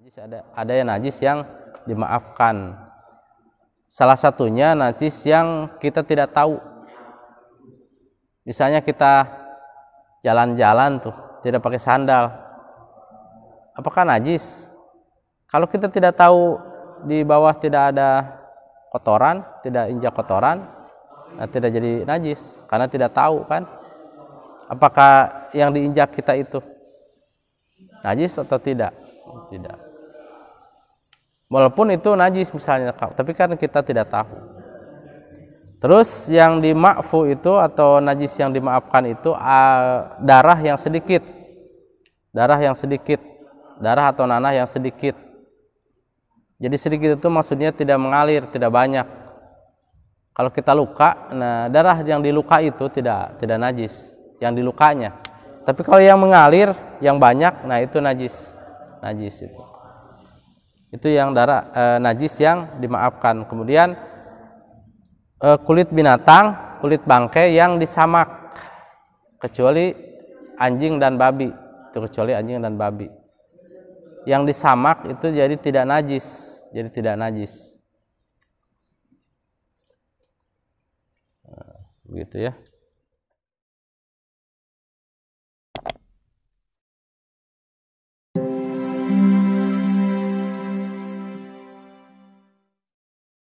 Najis ada ada yang najis yang dimaafkan. Salah satunya najis yang kita tidak tahu. Misalnya kita jalan-jalan tuh tidak pakai sandal. Apakah najis? Kalau kita tidak tahu di bawah tidak ada kotoran, tidak injak kotoran, nah tidak jadi najis karena tidak tahu kan apakah yang diinjak kita itu najis atau tidak? Tidak walaupun itu najis misalnya tapi kan kita tidak tahu terus yang dimakfu itu atau najis yang dimaafkan itu darah yang sedikit darah yang sedikit darah atau nanah yang sedikit jadi sedikit itu maksudnya tidak mengalir tidak banyak kalau kita luka nah darah yang diluka itu tidak tidak najis yang dilukanya tapi kalau yang mengalir yang banyak nah itu najis najis itu itu yang darah e, najis yang dimaafkan kemudian e, kulit binatang kulit bangkai yang disamak kecuali anjing dan babi itu kecuali anjing dan babi yang disamak itu jadi tidak najis jadi tidak najis nah, begitu ya